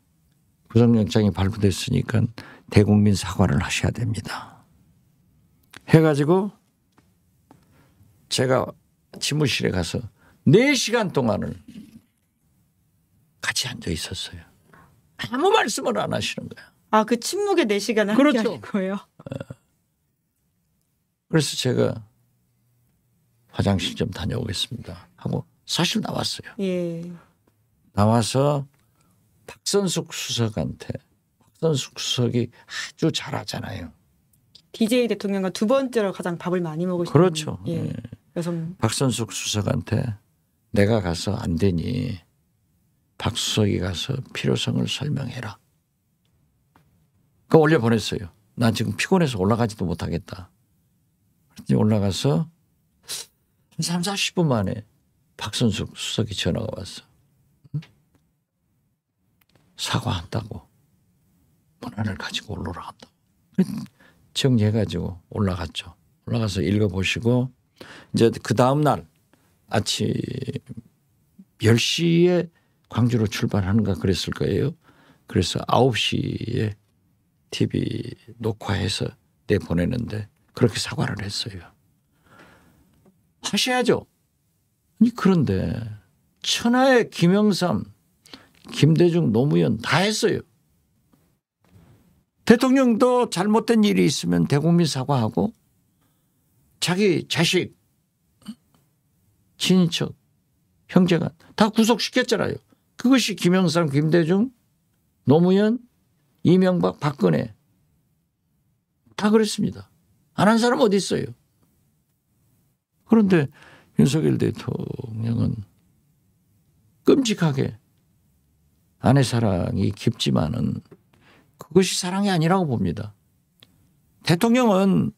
Speaker 2: 구속영장이 발부됐으니까 대국민 사과를 하셔야 됩니다. 해가지고 제가 집무실에 가서 4시간 동안을 같이 앉아 있었어요.
Speaker 1: 아무 말씀을 안 하시는 거예 아, 그 침묵의 4시간을 그렇죠. 함께 거예요? 어.
Speaker 2: 그래서 제가 화장실 좀 다녀오겠습니다 하고 사실 나왔어요. 예. 나와서 박선숙 수석한테 박선숙 수석이 아주 잘하잖아요.
Speaker 1: DJ 대통령과 두 번째로 가장 밥을 많이 먹으시 그렇죠. 예. 예. 여성
Speaker 2: 박선숙 수석한테 내가 가서 안 되니 박수석이 가서 필요성을 설명해라. 그 올려 보냈어요. 난 지금 피곤해서 올라가지도 못하겠다. 그랬더니 올라가서 한 3, 40분 만에 박선숙 수석이 전화가 왔어. 사과한다고. 문안을 가지고 올라라 다 정리해가지고 올라갔죠. 올라가서 읽어보시고 이제 그 다음날 아침 10시에 광주로 출발하는가 그랬을 거예요. 그래서 9시에 TV 녹화해서 내보내는데 그렇게 사과를 했어요. 하셔야죠. 아니 그런데 천하의 김영삼, 김대중, 노무현 다 했어요. 대통령도 잘못된 일이 있으면 대국민 사과하고 자기 자식, 친인척, 형제가 다 구속시켰잖아요. 그것이 김영삼, 김대중, 노무현, 이명박, 박근혜 다 그랬습니다. 안 한 사람 어디 있어요? 그런데 윤석열 대통령은 끔찍하게 아내 사랑이 깊지만은 그것이 사랑이 아니라고 봅니다. 대통령은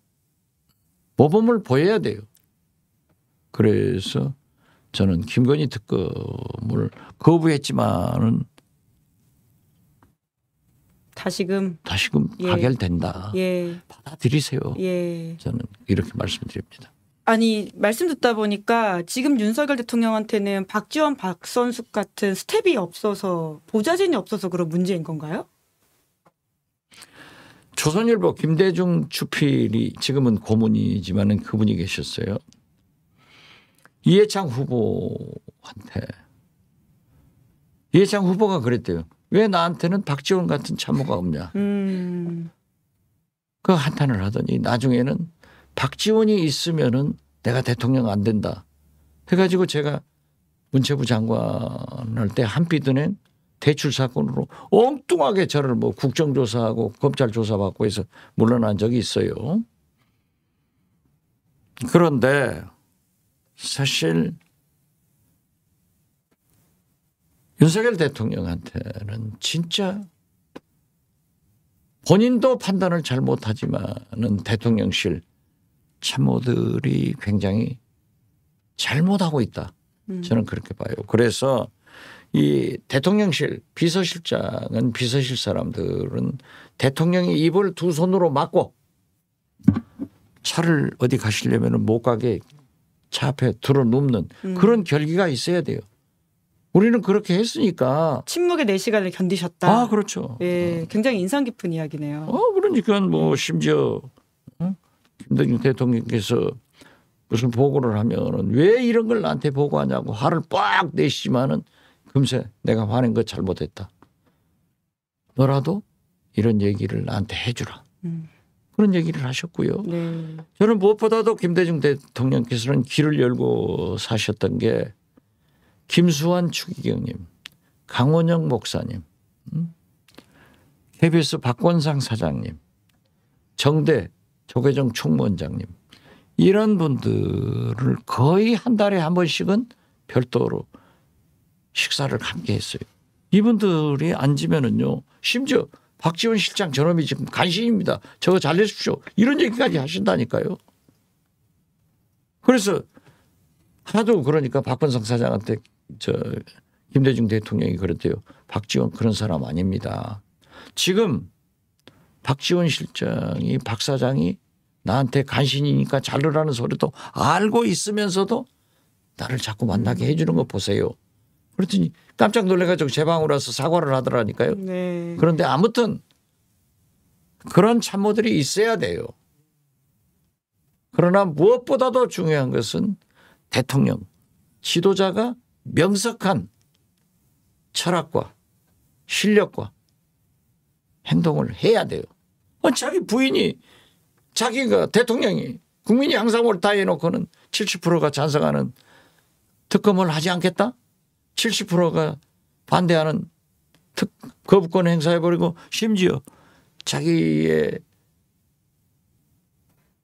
Speaker 2: 모범을 보여야 돼요. 그래서 저는 김건희 특검을 거부했지만은
Speaker 1: 다시금 다시금 예.
Speaker 2: 가결된다. 예. 받아들이세요. 예. 저는 이렇게 말씀드립니다.
Speaker 1: 아니 말씀 듣다 보니까 지금 윤석열 대통령한테는 박지원 박선숙 같은 스텝이 없어서 보좌진이 없어서 그런 문제인 건가요?
Speaker 2: 조선일보 김대중 주필이 지금은 고문이지만은 그분이 계셨어요. 이해창 후보한테 이해창 후보가 그랬대요. 왜 나한테는 박지원 같은 참모가 없냐.
Speaker 1: 음.
Speaker 2: 그 한탄을 하더니 나중에는 박지원이 있으면은 내가 대통령 안 된다. 해가지고 제가 문체부 장관할 때 한빛은행 대출 사건으로 엉뚱하게 저를 뭐 국정조사하고 검찰 조사받고 해서 물러난 적이 있어요. 그런데 사실 윤석열 대통령한테는 진짜 본인도 판단을 잘 못하지만은 대통령실 참모들이 굉장히 잘못하고 있다. 음. 저는 그렇게 봐요. 그래서 이 대통령실 비서실장은 비서실 사람들은 대통령이 입을 두 손으로 막고 차를 어디 가시려면 못 가게 차 앞에 들어눕는 음. 그런 결기가 있어야 돼요. 우리는 그렇게 했으니까
Speaker 1: 침묵의 4시간을 견디셨다. 아 그렇죠. 예, 어. 굉장히 인상 깊은 이야기네요. 어
Speaker 2: 그러니까 뭐심지 어? 김대중 대통령께서 무슨 보고를 하면은 왜 이런 걸 나한테 보고하냐고 화를 빡 내시지만은 금세 내가 화낸 거 잘못했다. 너라도 이런 얘기를 나한테 해주라. 음. 그런 얘기를 하셨고요. 네. 저는 무엇보다도 김대중 대통령께서는 길을 열고 사셨던 게 김수환 추기경님, 강원영 목사님, 음? KBS 박권상 사장님, 정대 조계정 총무원장님 이런 분들을 거의 한 달에 한 번씩은 별도로 식사를 함께 했어요. 이분들이 앉으면은요 심지어 박지원 실장 저놈이 지금 간신입니다. 저거 잘내십시오. 이런 얘기까지 하신다니까요. 그래서 하도 그러니까 박건성 사장한테 저 김대중 대통령이 그랬대요. 박지원 그런 사람 아닙니다. 지금 박지원 실장이 박 사장이 나한테 간신이니까 자르라는 소리도 알고 있으면서도 나를 자꾸 만나게 해주는 거 보세요. 그랬더니 깜짝 놀래가지고 제 방으로 와서 사과를 하더라니까요.
Speaker 1: 네.
Speaker 2: 그런데 아무튼 그런 참모들이 있어야 돼요. 그러나 무엇보다도 중요한 것은 대통령, 지도자가 명석한 철학과 실력과 행동을 해야 돼요. 어, 자기 부인이 자기가 대통령이 국민이 항상 옳다 해놓고는 70%가 찬성하는 특검을 하지 않겠다? 70%가 반대하는 특, 거부권 행사해버리고 심지어 자기의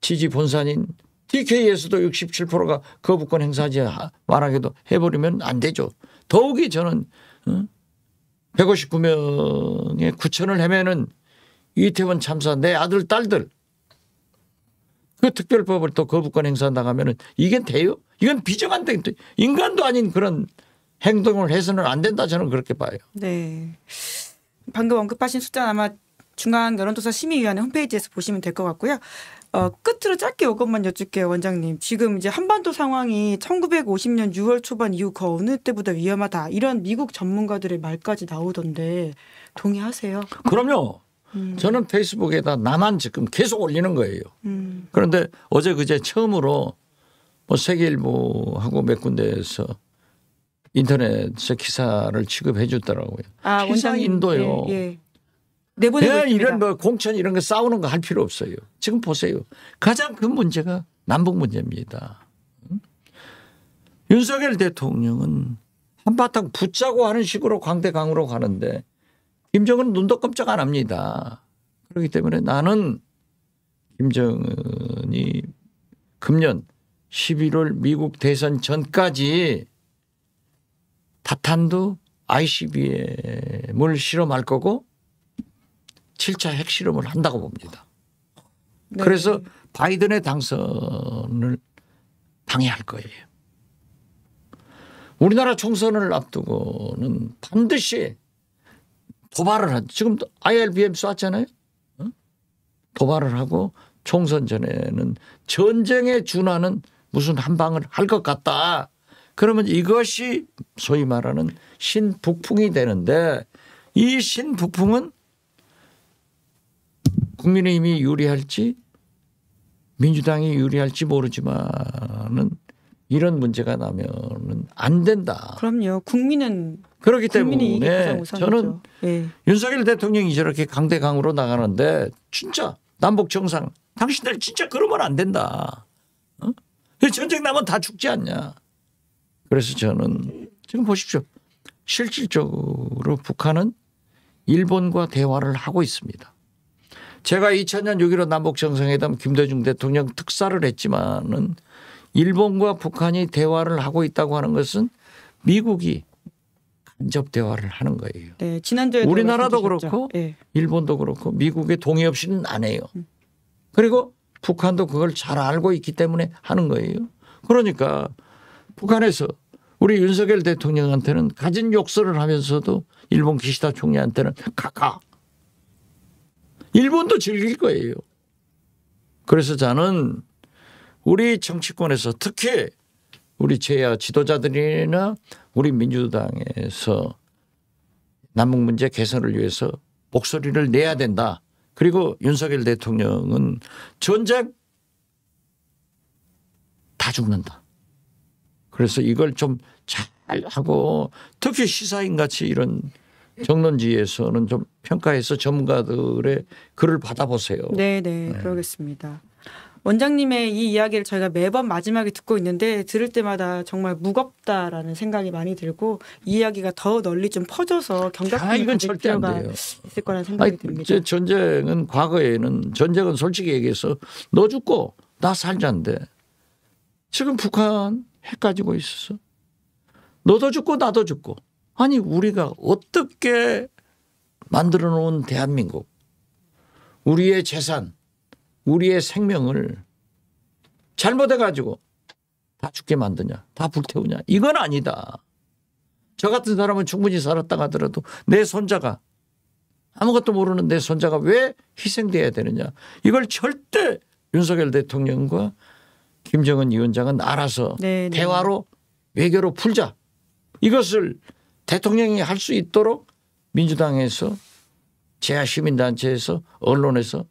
Speaker 2: 지지 본산인 TK에서도 67%가 거부권 행사하지 말하기도 해버리면 안 되죠. 더욱이 저는 159명의 어? 구천을 헤매는 이태원 참사 내 아들 딸들 그 특별법을 또 거부권 행사 나가면 이게 돼요? 이건 비정한데 인간도 아닌 그런 행동을 해서는 안 된다 저는 그렇게 봐요.
Speaker 1: 네. 방금 언급하신 숫자는 아마 중앙 여론조사 심의위원회 홈페이지에서 보시면 될 것 같고요. 어, 끝으로 짧게 이것만 여쭐게요, 원장님. 지금 이제 한반도 상황이 1950년 6월 초반 이후 그 어느 때보다 위험하다. 이런 미국 전문가들의 말까지 나오던데 동의하세요?
Speaker 2: 그럼요. 음. 저는 페이스북에다 나만 지금 계속 올리는 거예요. 음. 그런데 어제 그제 처음으로 뭐 세계일보하고 몇 군데에서 인터넷에 기사를 취급해 줬더라고요. 아, 기사인도요. 예, 예. 내보내 네, 이런 뭐 공천 이런 거 싸우는 거 할 필요 없어요. 지금 보세요. 가장 큰 문제가 남북 문제입니다. 응? 윤석열 대통령은 한바탕 붙자고 하는 식으로 광대강으로 가는데 김정은 눈도 깜짝 안 합니다. 그렇기 때문에 나는 김정은이 금년 11월 미국 대선 전까지 다탄도 ICBM을 실험할 거고 7차 핵실험을 한다고 봅니다. 네. 그래서 바이든의 당선을 방해할 거예요. 우리나라 총선을 앞두고는 반드시 도발을 한 지금 ILBM 쐈잖아요. 도발을 하고 총선 전에는 전쟁에 준하는 무슨 한방을 할 것 같다. 그러면 이것이 소위 말하는 신북풍이 되는데 이 신북풍은 국민의힘이 유리할지 민주당이 유리할지 모르지만은 이런 문제가 나면은 안 된다. 그럼요. 국민은 그렇기 때문에 저는 네. 윤석열 대통령이 저렇게 강대강으로 나가는데 진짜 남북 정상 당신들 진짜 그러면 안 된다. 어? 전쟁 나면 다 죽지 않냐. 그래서 저는 지금 보십시오. 실질적으로 북한은 일본과 대화를 하고 있습니다. 제가 2000년 6.15 남북정상회담 김대중 대통령 특사를 했지만은 일본과 북한이 대화를 하고 있다고 하는 것은 미국이 간접 대화를 하는 거예요. 네, 지난주에 우리나라도 그렇고 네. 일본도 그렇고 미국의 동의 없이는 안 해요. 그리고 북한도 그걸 잘 알고 있기 때문에 하는 거예요. 그러니까 북한에서 우리 윤석열 대통령한테는 가진 욕설을 하면서도 일본 기시다 총리한테는 가가 일본도 즐길 거예요. 그래서 저는 우리 정치권에서 특히 우리 제야 지도자들이나 우리 민주당에서 남북 문제 개선을 위해서 목소리를 내야 된다. 그리고 윤석열 대통령은 전쟁 다 죽는다. 그래서 이걸 좀 잘 하고 특히 시사인 같이 이런 정론지에서는 좀 평가해서 전문가들의 글을 받아보세요.
Speaker 1: 네네, 네, 네. 그러겠습니다. 원장님의 이 이야기를 저희가 매번 마지막에 듣고 있는데 들을 때마다 정말 무겁다라는 생각이 많이 들고 이 이야기가 더 널리 좀 퍼져서 경각심을 아, 가질 필요가 있을 거라는 생각이 아니,
Speaker 2: 듭니다. 전쟁은 과거에는 전쟁은 솔직히 얘기해서 너 죽고 나 살자인데 지금 북한 헷가지고 있어 너도 죽고 나도 죽고 아니 우리가 어떻게 만들어 놓은 대한민국 우리의 재산 우리의 생명을 잘못해 가지고 다 죽게 만드냐 다 불태우냐 이건 아니다 저 같은 사람은 충분히 살았다 하더라도 내 손자가 아무것도 모르는 내 손자가 왜 희생돼야 되느냐 이걸 절대 윤석열 대통령과 김정은 위원장은 알아서 네네. 네. 대화로 외교로 풀자. 이것을 대통령이 할 수 있도록 민주당에서 제야 시민단체에서 언론에서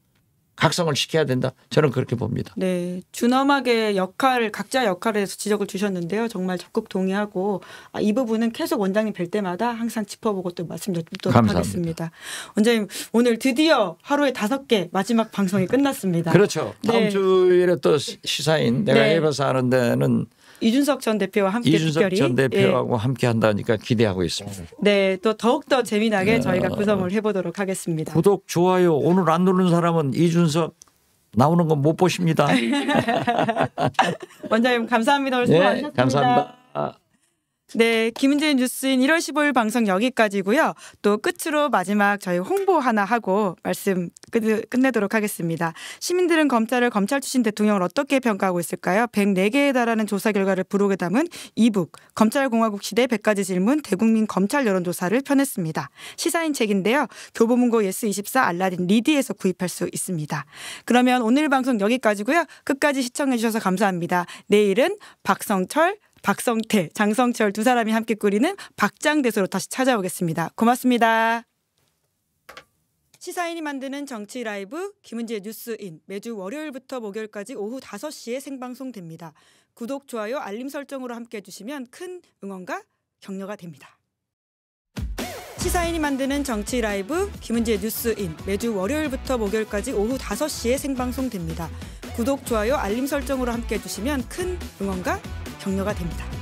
Speaker 2: 각성을 시켜야 된다. 저는 그렇게 봅니다.
Speaker 1: 네. 준엄하게 역할, 각자 역할에 해서 지적을 주셨는데요. 정말 적극 동의하고 아, 이 부분은 계속 원장님 뵐 때마다 항상 짚어보고 또 말씀 드리도록 하겠습니다. 원장님, 오늘 드디어 하루에 다섯 개 마지막 방송이 끝났습니다. 그렇죠. 네. 다음 네.
Speaker 2: 주일에 또 시사인 내가 네. 예배사 하는 데는
Speaker 1: 이준석 전 대표와 함께 이준석 특별히 전 예. 대표하고
Speaker 2: 예. 함께 한다니까 기대하고 있습니다.
Speaker 1: 네, 또 더욱 더 재미나게 네. 저희가 구성을 해보도록 하겠습니다.
Speaker 2: 구독 좋아요 오늘 안 누른 사람은 이준석 나오는 건못 보십니다.
Speaker 1: 원장님 감사합니다. 오늘 수고 네, 셨습니다 감사합니다. 네, 김은재 뉴스인 1월 15일 방송 여기까지고요. 또 끝으로 마지막 저희 홍보 하나 하고 말씀 끝, 끝내도록 하겠습니다. 시민들은 검찰을 검찰 출신 대통령을 어떻게 평가하고 있을까요? 104개에 달하는 조사 결과를 부록에 담은 이북 검찰공화국 시대 100가지 질문 대국민 검찰 여론조사를 펴냈습니다. 시사인 책인데요. 교보문고 예스24 알라딘 리디에서 구입할 수 있습니다. 그러면 오늘 방송 여기까지고요. 끝까지 시청해 주셔서 감사합니다. 내일은 박성철 박성태, 장성철 두 사람이 함께 꾸리는 박장대소로 다시 찾아오겠습니다. 고맙습니다. 시사인이 만드는 정치 라이브 김은지의 뉴스인 매주 월요일부터 목요일까지 오후 5시에 생방송됩니다. 구독, 좋아요, 알림 설정으로 함께 해주시면 큰 응원과 격려가 됩니다. 시사인이 만드는 정치 라이브 김은지의 뉴스인 매주 월요일부터 목요일까지 오후 5시에 생방송됩니다. 구독, 좋아요, 알림 설정으로 함께 해주시면 큰 응원과 격려가 됩니다.